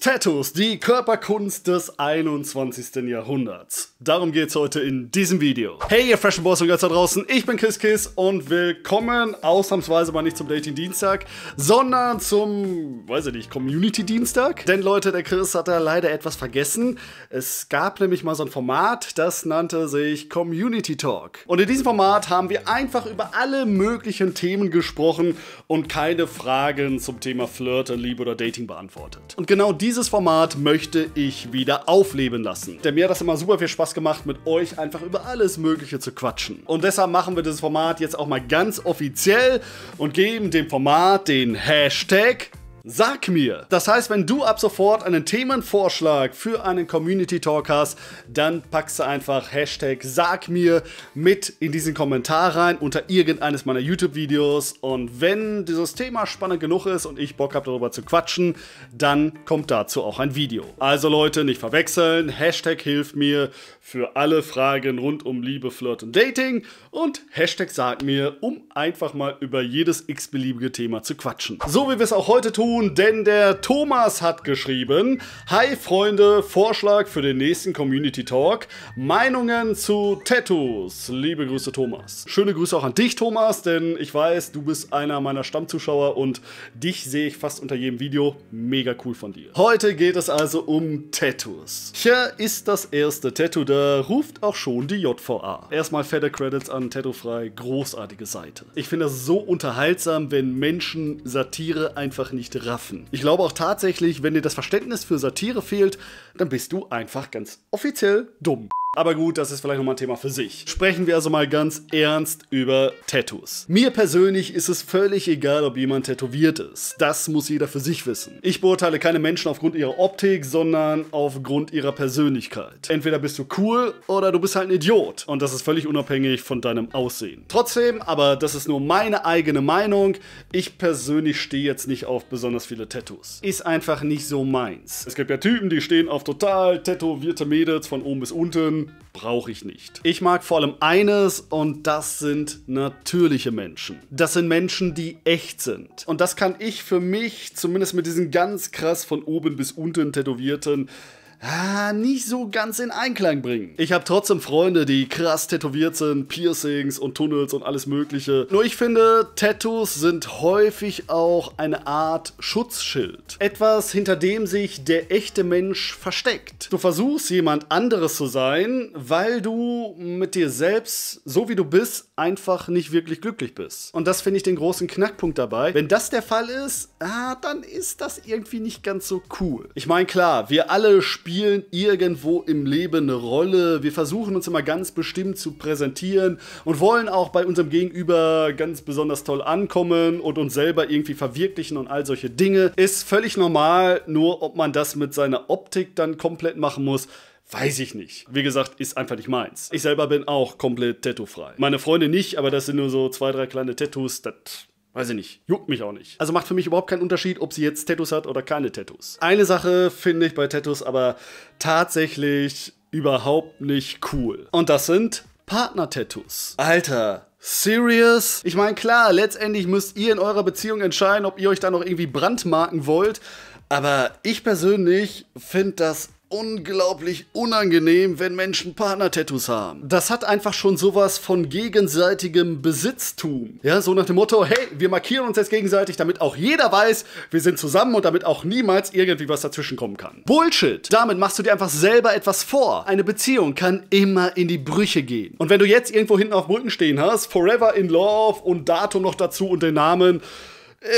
Tattoos, die Körperkunst des 21. Jahrhunderts. Darum geht's heute in diesem Video. Hey ihr Fashion Boys und Girls da draußen, ich bin Chris Kiss und willkommen ausnahmsweise mal nicht zum Dating Dienstag, sondern zum, weiß ich nicht, Community Dienstag. Denn Leute, der Chris hat da leider etwas vergessen. Es gab nämlich mal so ein Format, das nannte sich Community Talk. Und in diesem Format haben wir einfach über alle möglichen Themen gesprochen und keine Fragen zum Thema Flirten, Liebe oder Dating beantwortet. Und genau dieses Format möchte ich wieder aufleben lassen. Denn mir hat das immer super viel Spaß gemacht, mit euch einfach über alles Mögliche zu quatschen. Und deshalb machen wir dieses Format jetzt auch mal ganz offiziell und geben dem Format den Hashtag Sag mir. Das heißt, wenn du ab sofort einen Themenvorschlag für einen Community Talk hast, dann packst du einfach Hashtag Sag mir mit in diesen Kommentar rein unter irgendeines meiner YouTube-Videos. Und wenn dieses Thema spannend genug ist und ich Bock habe, darüber zu quatschen, dann kommt dazu auch ein Video. Also Leute, nicht verwechseln. Hashtag Hilf mir für alle Fragen rund um Liebe, Flirt und Dating. Und Hashtag Sag mir, um einfach mal über jedes x-beliebige Thema zu quatschen. So wie wir es auch heute tun tun, denn der Thomas hat geschrieben, Hi Freunde, Vorschlag für den nächsten Community Talk, Meinungen zu Tattoos. Liebe Grüße Thomas. Schöne Grüße auch an dich Thomas, denn ich weiß, du bist einer meiner Stammzuschauer und dich sehe ich fast unter jedem Video. Mega cool von dir. Heute geht es also um Tattoos. Hier ist das erste Tattoo, da ruft auch schon die JVA. Erstmal fette Credits an Tattoofrei, großartige Seite. Ich finde das so unterhaltsam, wenn Menschen Satire einfach nicht raffen. Ich glaube auch tatsächlich, wenn dir das Verständnis für Satire fehlt, dann bist du einfach ganz offiziell dumm. Aber gut, das ist vielleicht nochmal ein Thema für sich. Sprechen wir also mal ganz ernst über Tattoos. Mir persönlich ist es völlig egal, ob jemand tätowiert ist. Das muss jeder für sich wissen. Ich beurteile keine Menschen aufgrund ihrer Optik, sondern aufgrund ihrer Persönlichkeit. Entweder bist du cool oder du bist halt ein Idiot. Und das ist völlig unabhängig von deinem Aussehen. Trotzdem, aber das ist nur meine eigene Meinung, ich persönlich stehe jetzt nicht auf besonders viele Tattoos. Ist einfach nicht so meins. Es gibt ja Typen, die stehen auf total tätowierte Mädels von oben bis unten brauche ich nicht. Ich mag vor allem eines und das sind natürliche Menschen. Das sind Menschen, die echt sind. Und das kann ich für mich, zumindest mit diesen ganz krass von oben bis unten tätowierten, ah, nicht so ganz in Einklang bringen. Ich habe trotzdem Freunde, die krass tätowiert sind, Piercings und Tunnels und alles mögliche. Nur ich finde, Tattoos sind häufig auch eine Art Schutzschild. Etwas, hinter dem sich der echte Mensch versteckt. Du versuchst jemand anderes zu sein, weil du mit dir selbst, so wie du bist, einfach nicht wirklich glücklich bist. Und das finde ich den großen Knackpunkt dabei. Wenn das der Fall ist, ah, dann ist das irgendwie nicht ganz so cool. Ich meine, klar, wir alle spielen spielen irgendwo im Leben eine Rolle. Wir versuchen uns immer ganz bestimmt zu präsentieren und wollen auch bei unserem Gegenüber ganz besonders toll ankommen und uns selber irgendwie verwirklichen und all solche Dinge. Ist völlig normal, nur ob man das mit seiner Optik dann komplett machen muss. Weiß ich nicht. Wie gesagt, ist einfach nicht meins. Ich selber bin auch komplett tattoofrei. Meine Freunde nicht, aber das sind nur so zwei, drei kleine Tattoos. Das Weiß ich nicht. Juckt mich auch nicht. Also macht für mich überhaupt keinen Unterschied, ob sie jetzt Tattoos hat oder keine Tattoos. Eine Sache finde ich bei Tattoos aber tatsächlich überhaupt nicht cool. Und das sind Partner-Tattoos. Alter, Serious? Ich meine, klar, letztendlich müsst ihr in eurer Beziehung entscheiden, ob ihr euch da noch irgendwie brandmarken wollt. Aber ich persönlich finde das unglaublich unangenehm, wenn Menschen Partner-Tattoos haben. Das hat einfach schon sowas von gegenseitigem Besitztum. Ja, so nach dem Motto, hey, wir markieren uns jetzt gegenseitig, damit auch jeder weiß, wir sind zusammen und damit auch niemals irgendwie was dazwischenkommen kann. Bullshit! Damit machst du dir einfach selber etwas vor. Eine Beziehung kann immer in die Brüche gehen. Und wenn du jetzt irgendwo hinten auf dem Rücken stehen hast, Forever in Love und Datum noch dazu und den Namen,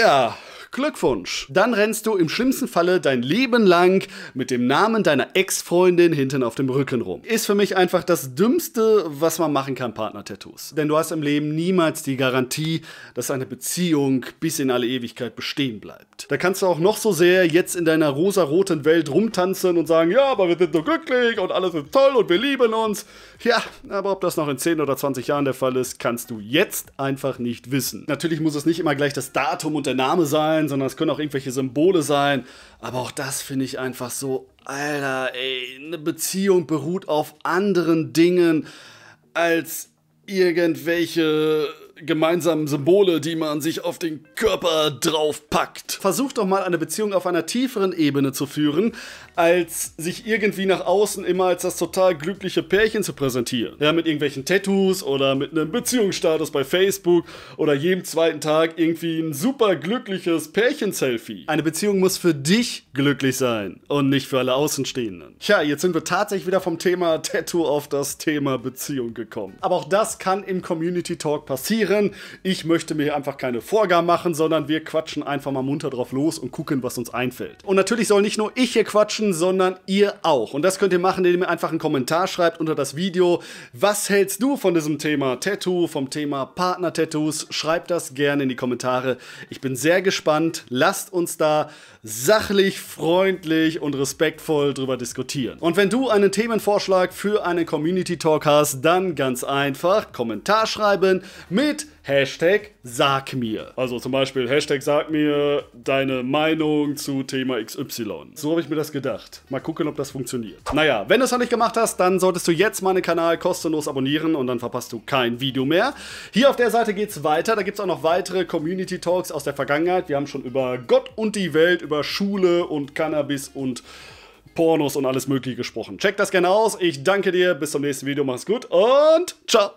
ja, Glückwunsch. Dann rennst du im schlimmsten Falle dein Leben lang mit dem Namen deiner Ex-Freundin hinten auf dem Rücken rum. Ist für mich einfach das Dümmste, was man machen kann, Partner-Tattoos. Denn du hast im Leben niemals die Garantie, dass eine Beziehung bis in alle Ewigkeit bestehen bleibt. Da kannst du auch noch so sehr jetzt in deiner rosaroten Welt rumtanzen und sagen, ja, aber wir sind so glücklich und alles ist toll und wir lieben uns. Ja, aber ob das noch in 10 oder 20 Jahren der Fall ist, kannst du jetzt einfach nicht wissen. Natürlich muss es nicht immer gleich das Datum muss der Name sein, sondern es können auch irgendwelche Symbole sein. Aber auch das finde ich einfach so, Alter, ey, eine Beziehung beruht auf anderen Dingen als irgendwelche gemeinsamen Symbole, die man sich auf den Körper draufpackt. Versucht doch mal eine Beziehung auf einer tieferen Ebene zu führen, als sich irgendwie nach außen immer als das total glückliche Pärchen zu präsentieren. Ja, mit irgendwelchen Tattoos oder mit einem Beziehungsstatus bei Facebook oder jedem zweiten Tag irgendwie ein super glückliches Pärchen-Selfie. Eine Beziehung muss für dich glücklich sein und nicht für alle Außenstehenden. Tja, jetzt sind wir tatsächlich wieder vom Thema Tattoo auf das Thema Beziehung gekommen. Aber auch das kann im Community Talk passieren passieren. Ich möchte mir einfach keine Vorgaben machen, sondern wir quatschen einfach mal munter drauf los und gucken, was uns einfällt. Und natürlich soll nicht nur ich hier quatschen, sondern ihr auch. Und das könnt ihr machen, indem ihr einfach einen Kommentar schreibt unter das Video. Was hältst du von diesem Thema Tattoo, vom Thema Partner-Tattoos? Schreibt das gerne in die Kommentare. Ich bin sehr gespannt. Lasst uns da sachlich, freundlich und respektvoll drüber diskutieren. Und wenn du einen Themenvorschlag für einen Community Talk hast, dann ganz einfach Kommentar schreiben mit mit Hashtag sag mir. Also zum Beispiel Hashtag sag mir deine Meinung zu Thema XY. So habe ich mir das gedacht. Mal gucken, ob das funktioniert. Naja, wenn du es noch nicht gemacht hast, dann solltest du jetzt meinen Kanal kostenlos abonnieren und dann verpasst du kein Video mehr. Hier auf der Seite geht es weiter. Da gibt es auch noch weitere Community Talks aus der Vergangenheit. Wir haben schon über Gott und die Welt, über Schule und Cannabis und Pornos und alles Mögliche gesprochen. Check das gerne aus. Ich danke dir. Bis zum nächsten Video. Mach's gut und ciao.